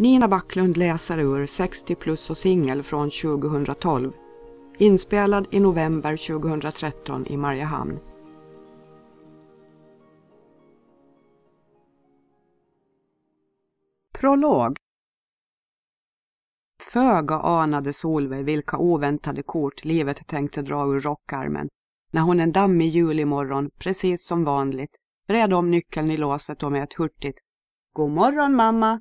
Nina Backlund läser ur 60 plus och singel från 2012. Inspelad i november 2013 i Mariehamn. Prolog Föga anade Solveig vilka oväntade kort livet tänkte dra ur rockarmen när hon en dammig julimorgon, precis som vanligt, vred om nyckeln i låset och med ett hurtigt ”God morgon mamma”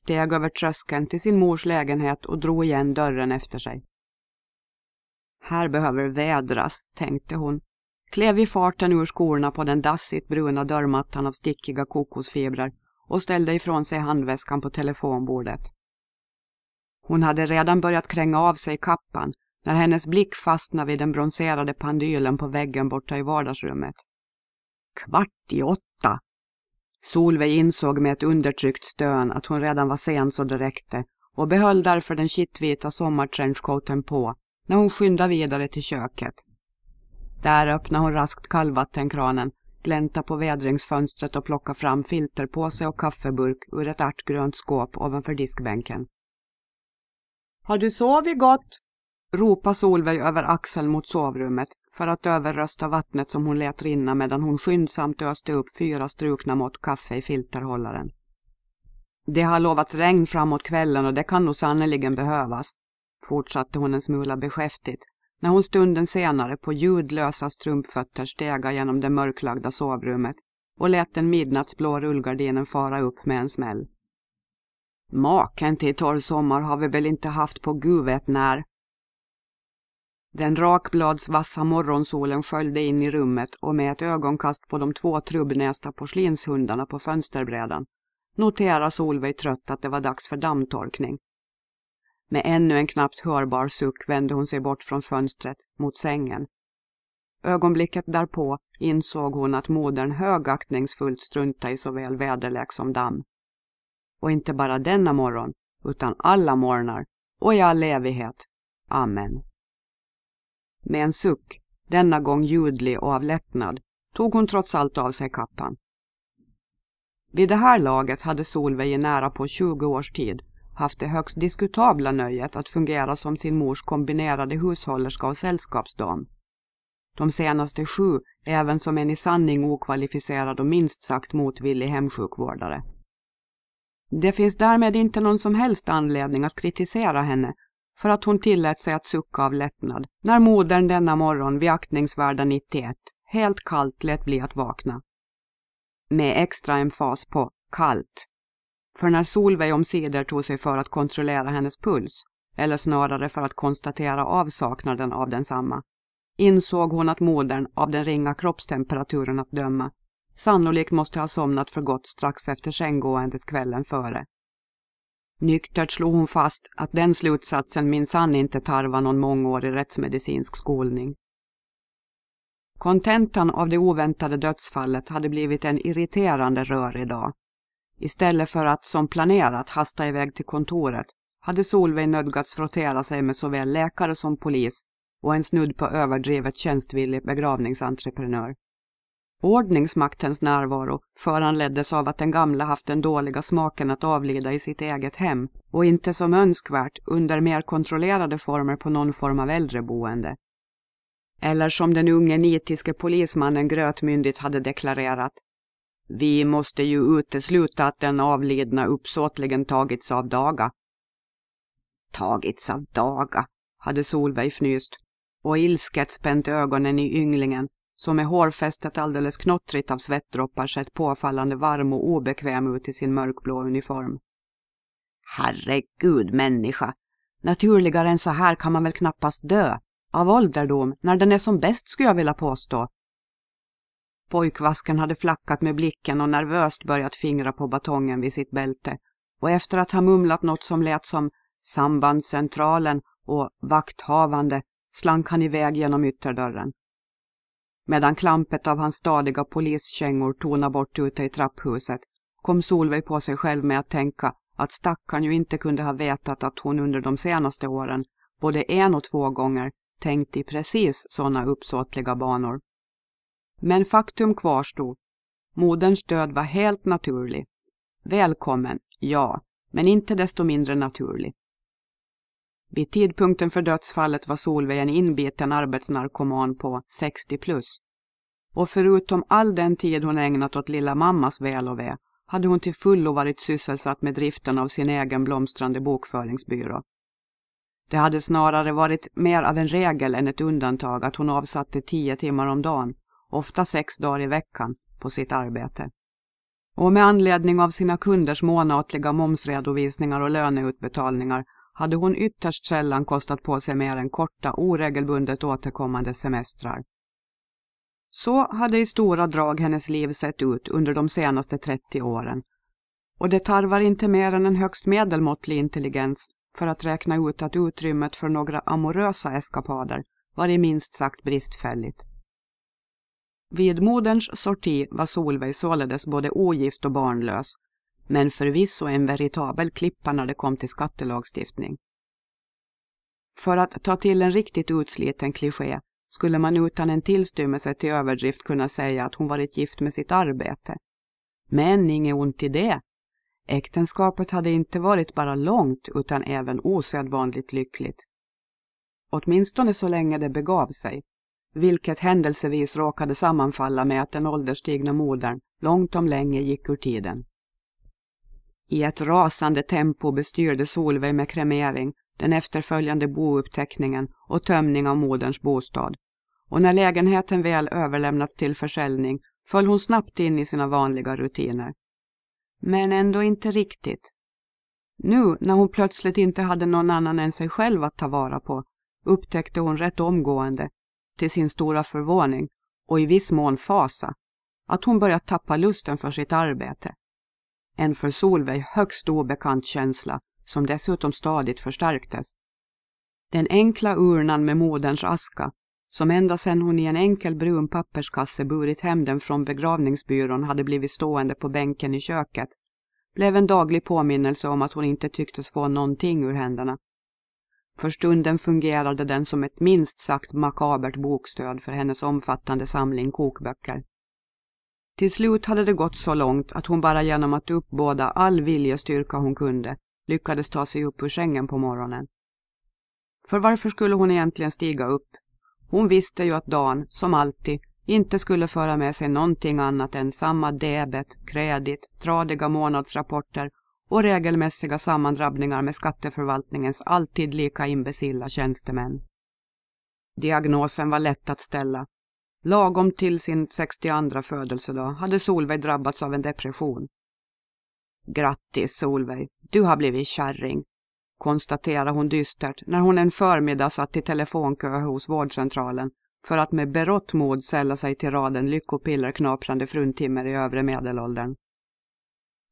steg över tröskeln till sin mors lägenhet och drog igen dörren efter sig. Här behöver vädras, tänkte hon. Klev i farten ur skorna på den dassigt bruna dörrmattan av stickiga kokosfibrer och ställde ifrån sig handväskan på telefonbordet. Hon hade redan börjat kränga av sig kappan när hennes blick fastnade vid den bronserade pandylen på väggen borta i vardagsrummet. Kvart i åtta Solveig insåg med ett undertryckt stön att hon redan var sen så det räckte och behöll därför den kittvita sommartrenchcoaten på när hon skyndade vidare till köket. Där öppnade hon raskt kallvattenkranen, gläntade på vädringsfönstret och plockade fram filterpåse och kaffeburk ur ett ärtgrönt skåp ovanför diskbänken. Har du sovit gott? ropade Solveig över axeln mot sovrummet, för att överrösta vattnet som hon lät rinna medan hon skyndsamt öste upp fyra strukna mått kaffe i filterhållaren. Det har lovat regn framåt kvällen och det kan nog sannerligen behövas, fortsatte hon en smula beskäftigt, när hon stunden senare på ljudlösa strumpfötter stega genom det mörklagda sovrummet och lät den midnattsblå rullgardinen fara upp med en smäll. Maken till torr sommar har vi väl inte haft på gud när, den rakbladsvassa morgonsolen sköljde in i rummet och med ett ögonkast på de två trubbnästa porslinshundarna på fönsterbrädan noterade Solveig trött att det var dags för dammtorkning. Med ännu en knappt hörbar suck vände hon sig bort från fönstret, mot sängen. Ögonblicket därpå insåg hon att modern högaktningsfullt struntade i såväl väderlek som damm. Och inte bara denna morgon, utan alla morgnar och i all evighet. Amen. Med en suck, denna gång ljudlig och av lättnad, tog hon trots allt av sig kappan. Vid det här laget hade Solveig i nära på 20 års tid haft det högst diskutabla nöjet att fungera som sin mors kombinerade hushållerska och sällskapsdam. De senaste sju även som en i sanning okvalificerad och minst sagt motvillig hemsjukvårdare. Det finns därmed inte någon som helst anledning att kritisera henne för att hon tillät sig att sucka av lättnad när modern denna morgon vid aktningsvärda 91 helt kallt lät bli att vakna. Med extra emfas på kallt. För när Solveig omsider tog sig för att kontrollera hennes puls, eller snarare för att konstatera avsaknaden av densamma, insåg hon att modern, av den ringa kroppstemperaturen att döma, sannolikt måste ha somnat för gott strax efter sänggåendet kvällen före Nyktert slog hon fast att den slutsatsen minsann inte tarvar någon mångårig rättsmedicinsk skolning. Kontentan av det oväntade dödsfallet hade blivit en irriterande rörig dag. Istället för att som planerat hasta iväg till kontoret hade Solveig nödgats frottera sig med såväl läkare som polis och en snudd på överdrivet tjänstvillig begravningsentreprenör. Ordningsmaktens närvaro föranleddes av att den gamla haft den dåliga smaken att avlida i sitt eget hem och inte som önskvärt under mer kontrollerade former på någon form av äldreboende. Eller som den unge nitiske polismannen grötmyndigt hade deklarerat. Vi måste ju utesluta att den avlidna uppsåtligen tagits av daga. Tagits av daga, hade Solveig fnyst och ilsket spänt ögonen i ynglingen som med hårfästet alldeles knottrigt av svettdroppar sett påfallande varm och obekväm ut i sin mörkblå uniform. Herregud människa! Naturligare än så här kan man väl knappast dö, av ålderdom, när den är som bäst skulle jag vilja påstå. Pojkvasken hade flackat med blicken och nervöst börjat fingra på batongen vid sitt bälte och efter att ha mumlat något som lät som sambandscentralen och vakthavande slank han iväg genom ytterdörren. Medan klampet av hans stadiga poliskängor tonar bort ute i trapphuset kom Solveig på sig själv med att tänka att stackaren ju inte kunde ha vetat att hon under de senaste åren både en och två gånger tänkt i precis sådana uppsåtliga banor. Men faktum kvarstod. Moderns död var helt naturlig. Välkommen, ja, men inte desto mindre naturlig. Vid tidpunkten för dödsfallet var Solveig en inbiten arbetsnarkoman på 60 plus. Och förutom all den tid hon ägnat åt lilla mammas väl och ve, hade hon till fullo varit sysselsatt med driften av sin egen blomstrande bokföringsbyrå. Det hade snarare varit mer av en regel än ett undantag att hon avsatte tio timmar om dagen, ofta sex dagar i veckan, på sitt arbete. Och med anledning av sina kunders månatliga momsredovisningar och löneutbetalningar hade hon ytterst sällan kostat på sig mer än korta, oregelbundet återkommande semestrar. Så hade i stora drag hennes liv sett ut under de senaste 30 åren. Och det tarvar inte mer än en högst medelmåttlig intelligens för att räkna ut att utrymmet för några amorösa eskapader varit minst sagt bristfälligt. Vid moderns sorti var Solveig således både ogift och barnlös men förvisso en veritabel klippa när det kom till skattelagstiftning. För att ta till en riktigt utsliten kliché skulle man utan en tillstymmelse till överdrift kunna säga att hon varit gift med sitt arbete. Men inget ont i det. Äktenskapet hade inte varit bara långt utan även osedvanligt lyckligt. Åtminstone så länge det begav sig, vilket händelsevis råkade sammanfalla med att den ålderstigna modern långt om länge gick ur tiden. I ett rasande tempo bestyrde Solveig med kremering den efterföljande bouppteckningen och tömning av moderns bostad. Och när lägenheten väl överlämnats till försäljning föll hon snabbt in i sina vanliga rutiner. Men ändå inte riktigt. Nu, när hon plötsligt inte hade någon annan än sig själv att ta vara på, upptäckte hon rätt omgående, till sin stora förvåning och i viss mån fasa, att hon börjat tappa lusten för sitt arbete en för Solveig högst obekant känsla som dessutom stadigt förstärktes. Den enkla urnan med moderns aska, som ända sedan hon i en enkel brun papperskasse burit hem den från begravningsbyrån hade blivit stående på bänken i köket, blev en daglig påminnelse om att hon inte tycktes få någonting ur händerna. För stunden fungerade den som ett minst sagt makabert bokstöd för hennes omfattande samling kokböcker. Till slut hade det gått så långt att hon bara genom att uppbåda all viljestyrka hon kunde lyckades ta sig upp ur sängen på morgonen. För varför skulle hon egentligen stiga upp? Hon visste ju att Dan, som alltid, inte skulle föra med sig någonting annat än samma debet, kredit, tradiga månadsrapporter och regelmässiga sammandrabbningar med skatteförvaltningens alltid lika imbecilla tjänstemän. Diagnosen var lätt att ställa Lagom till sin 62 födelsedag hade Solveig drabbats av en depression. Grattis Solveig, du har blivit kärring, konstaterade hon dystert när hon en förmiddag satt i telefonkö hos vårdcentralen för att med berått mod sälla sig till raden lyckopillerknaprande fruntimmer i övre medelåldern.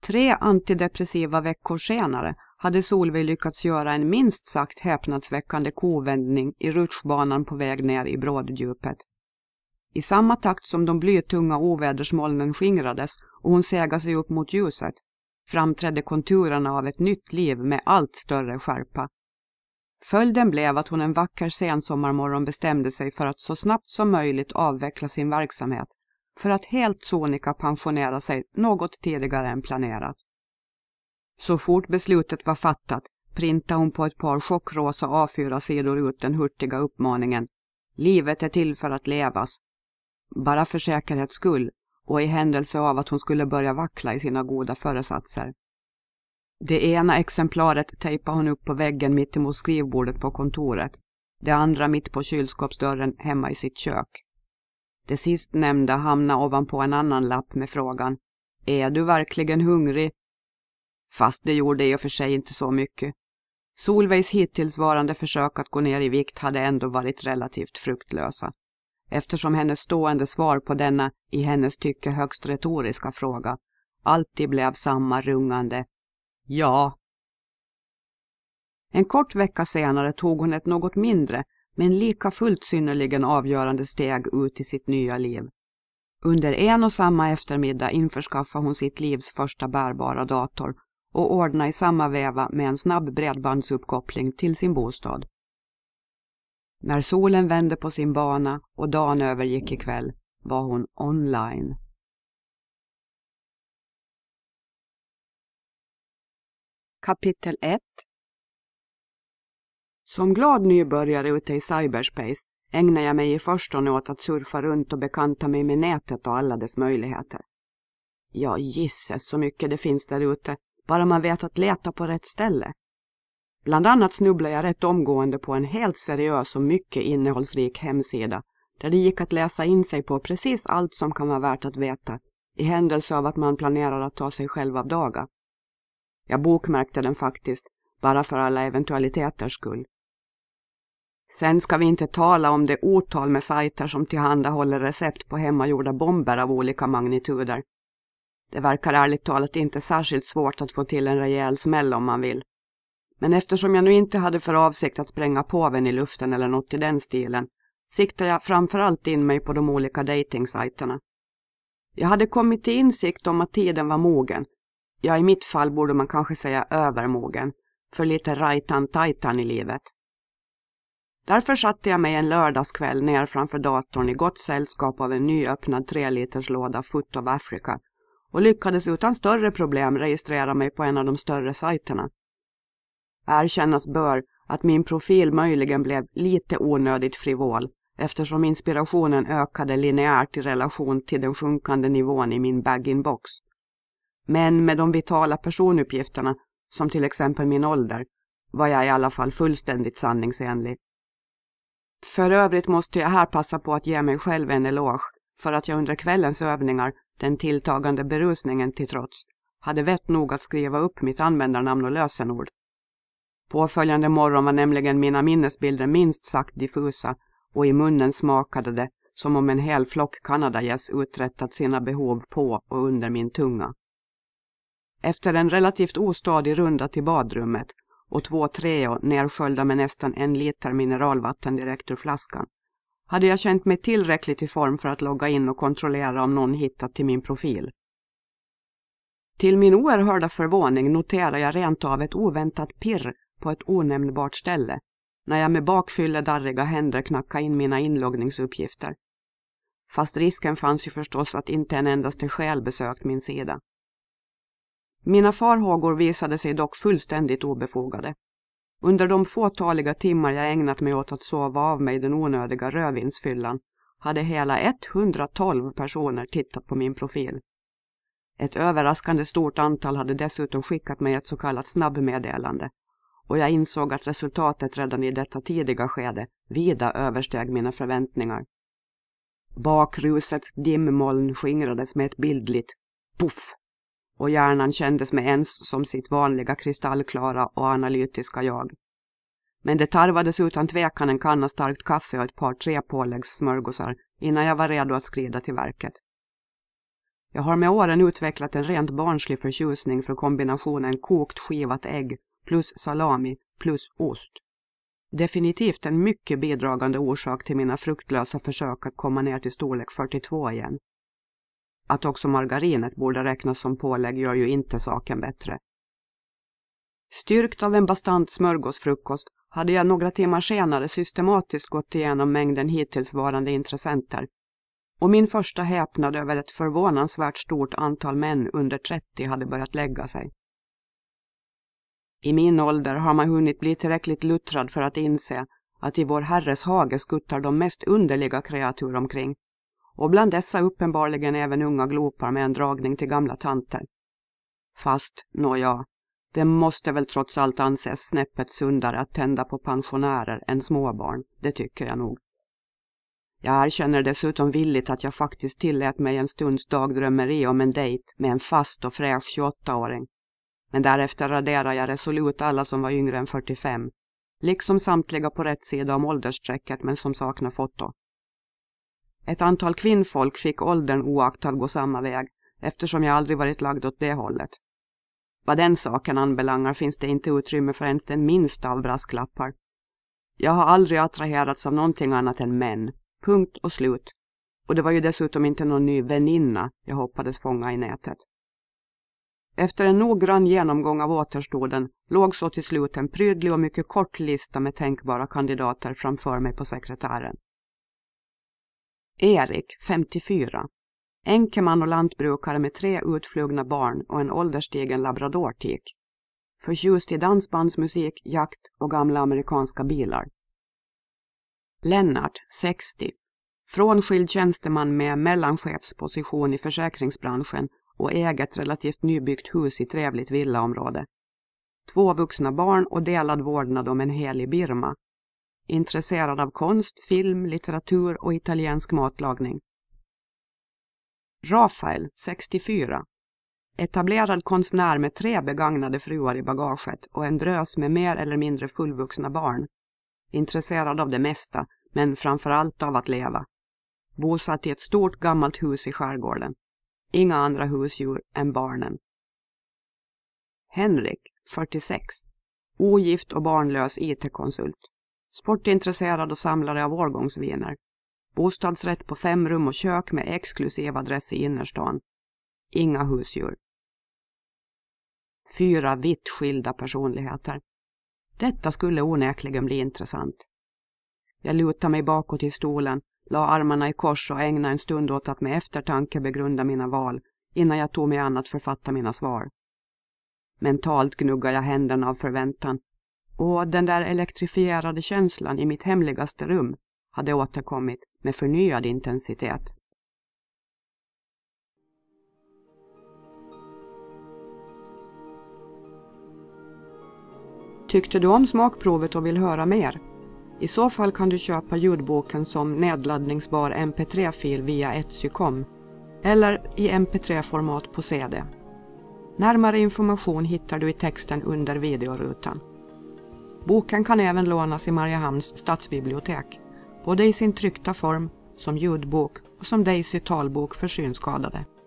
Tre antidepressiva veckor senare hade Solveig lyckats göra en minst sagt häpnadsväckande kovändning i rutschbanan på väg ner i bråddjupet. I samma takt som de blytunga ovädersmolnen skingrades och hon sägade sig upp mot ljuset framträdde konturerna av ett nytt liv med allt större skärpa. Följden blev att hon en vacker sensommarmorgon bestämde sig för att så snabbt som möjligt avveckla sin verksamhet för att helt sonika pensionera sig något tidigare än planerat. Så fort beslutet var fattat printade hon på ett par chockrosa A4-sidor ut den hurtiga uppmaningen Livet är till för att levas bara för säkerhets skull och i händelse av att hon skulle börja vackla i sina goda föresatser. Det ena exemplaret tejpade hon upp på väggen mittemot skrivbordet på kontoret, det andra mitt på kylskåpsdörren hemma i sitt kök. Det sistnämnda hamnade ovanpå en annan lapp med frågan Är du verkligen hungrig? Fast det gjorde i och för sig inte så mycket. Solveigs hittillsvarande försök att gå ner i vikt hade ändå varit relativt fruktlösa eftersom hennes stående svar på denna i hennes tycke högst retoriska fråga alltid blev samma rungande ”Ja”. En kort vecka senare tog hon ett något mindre, men lika fullt synnerligen avgörande steg ut i sitt nya liv. Under en och samma eftermiddag införskaffade hon sitt livs första bärbara dator och ordnade i samma veva med en snabb bredbandsuppkoppling till sin bostad. När solen vände på sin bana och dagen övergick i kväll var hon online. Kapitel 1 Som glad nybörjare ute i cyberspace ägnar jag mig i förstone åt att surfa runt och bekanta mig med nätet och alla dess möjligheter. Ja, gisses så mycket det finns där ute, bara man vet att leta på rätt ställe. Bland annat snubblade jag rätt omgående på en helt seriös och mycket innehållsrik hemsida där det gick att läsa in sig på precis allt som kan vara värt att veta i händelse av att man planerar att ta sig själv av daga. Jag bokmärkte den faktiskt, bara för alla eventualiteters skull. Sen ska vi inte tala om det otal med sajter som tillhandahåller recept på hemmagjorda bomber av olika magnituder. Det verkar ärligt talat inte särskilt svårt att få till en rejäl smäll om man vill. Men eftersom jag nu inte hade för avsikt att spränga påven i luften eller något i den stilen, siktade jag framförallt in mig på de olika dejtingsajterna. Jag hade kommit till insikt om att tiden var mogen. Ja, i mitt fall borde man kanske säga övermogen, för lite rajtan-tajtan i livet. Därför satte jag mig en lördagskväll ner framför datorn i gott sällskap av en nyöppnad treliterslåda Foot of Africa och lyckades utan större problem registrera mig på en av de större sajterna. Erkännas bör att min profil möjligen blev lite onödigt frivol eftersom inspirationen ökade linjärt i relation till den sjunkande nivån i min bag-in-box. Men med de vitala personuppgifterna, som till exempel min ålder, var jag i alla fall fullständigt sanningsenlig. För övrigt måste jag här passa på att ge mig själv en eloge för att jag under kvällens övningar, den tilltagande berusningen till trots, hade vett nog att skriva upp mitt användarnamn och lösenord. Påföljande morgon var nämligen mina minnesbilder minst sagt diffusa och i munnen smakade det som om en hel flock kanadagäss uträttat sina behov på och under min tunga. Efter en relativt ostadig runda till badrummet och två treor nersköljda med nästan en liter mineralvatten direkt ur flaskan hade jag känt mig tillräckligt i form för att logga in och kontrollera om någon hittat till min profil. Till min oerhörda förvåning noterar jag rent av ett oväntat pirr på ett onämnbart ställe när jag med bakfylledarriga händer knackade in mina inloggningsuppgifter. Fast risken fanns ju förstås att inte en endaste själ besökt min sida. Mina farhågor visade sig dock fullständigt obefogade. Under de fåtaliga timmar jag ägnat mig åt att sova av mig den onödiga rödvinsfyllan hade hela 112 personer tittat på min profil. Ett överraskande stort antal hade dessutom skickat mig ett så kallat snabbmeddelande och jag insåg att resultatet redan i detta tidiga skede vida översteg mina förväntningar. Bakrusets dimmoln skingrades med ett bildligt puff och hjärnan kändes med ens som sitt vanliga kristallklara och analytiska jag. Men det tarvades utan tvekan en kanna starkt kaffe och ett par tre påläggssmörgåsar innan jag var redo att skrida till verket. Jag har med åren utvecklat en rent barnslig förtjusning för kombinationen kokt skivat ägg plus salami plus ost. Definitivt en mycket bidragande orsak till mina fruktlösa försök att komma ner till storlek 42 igen. Att också margarinet borde räknas som pålägg gör ju inte saken bättre. Styrkt av en bastant smörgåsfrukost hade jag några timmar senare systematiskt gått igenom mängden hittillsvarande intressenter och min första häpnad över ett förvånansvärt stort antal män under 30 hade börjat lägga sig. I min ålder har man hunnit bli tillräckligt luttrad för att inse att i vår Herres hage skuttar de mest underliga kreatur omkring, och bland dessa uppenbarligen även unga glopar med en dragning till gamla tanter. Fast, nåja, det måste väl trots allt anses snäppet sundare att tända på pensionärer än småbarn, det tycker jag nog. Jag erkänner dessutom villigt att jag faktiskt tillät mig en stunds dagdrömmeri om en dejt med en fast och fräsch 28-åring men därefter raderade jag resolut alla som var yngre än 45, liksom samtliga på rätt sida om åldersstrecket men som saknar foto. Ett antal kvinnfolk fick åldern oaktad gå samma väg, eftersom jag aldrig varit lagd åt det hållet. Vad den saken anbelangar finns det inte utrymme för ens den minsta av brasklappar. Jag har aldrig attraherats av någonting annat än män. Punkt och slut. Och det var ju dessutom inte någon ny väninna jag hoppades fånga i nätet. Efter en noggrann genomgång av återstoden låg så till slut en prydlig och mycket kort lista med tänkbara kandidater framför mig på sekretären. Erik, 54, enkeman och lantbrukare med tre utflugna barn och en ålderstigen labradortik. Förtjust i dansbandsmusik, jakt och gamla amerikanska bilar. Lennart, 60, frånskild tjänsteman med mellanchefsposition i försäkringsbranschen och äga ett relativt nybyggt hus i trevligt villaområde. Två vuxna barn och delad vårdnad om en helig Birma. Intresserad av konst, film, litteratur och italiensk matlagning. Rafael, 64. Etablerad konstnär med tre begagnade fruar i bagaget och en drös med mer eller mindre fullvuxna barn. Intresserad av det mesta, men framför allt av att leva. Bosatt i ett stort gammalt hus i skärgården inga andra husdjur än barnen. Henrik, 46, ogift och barnlös IT-konsult, sportintresserad och samlare av årgångsviner, bostadsrätt på fem rum och kök med exklusiv adress i innerstan, inga husdjur. Fyra vitt skilda personligheter. Detta skulle onekligen bli intressant. Jag lutar mig bakåt i stolen la armarna i kors och ägnade en stund åt att med eftertanke begrunda mina val, innan jag tog mig an att författa mina svar. Mentalt gnuggade jag händerna av förväntan, och den där elektrifierade känslan i mitt hemligaste rum hade återkommit med förnyad intensitet. Tyckte du om smakprovet och vill höra mer? I så fall kan du köpa ljudboken som nedladdningsbar mp3-fil via Etsycom eller i mp3-format på CD. Närmare information hittar du i texten under videorutan. Boken kan även lånas i Mariehamns stadsbibliotek, både i sin tryckta form, som ljudbok och som Daisy talbok för synskadade.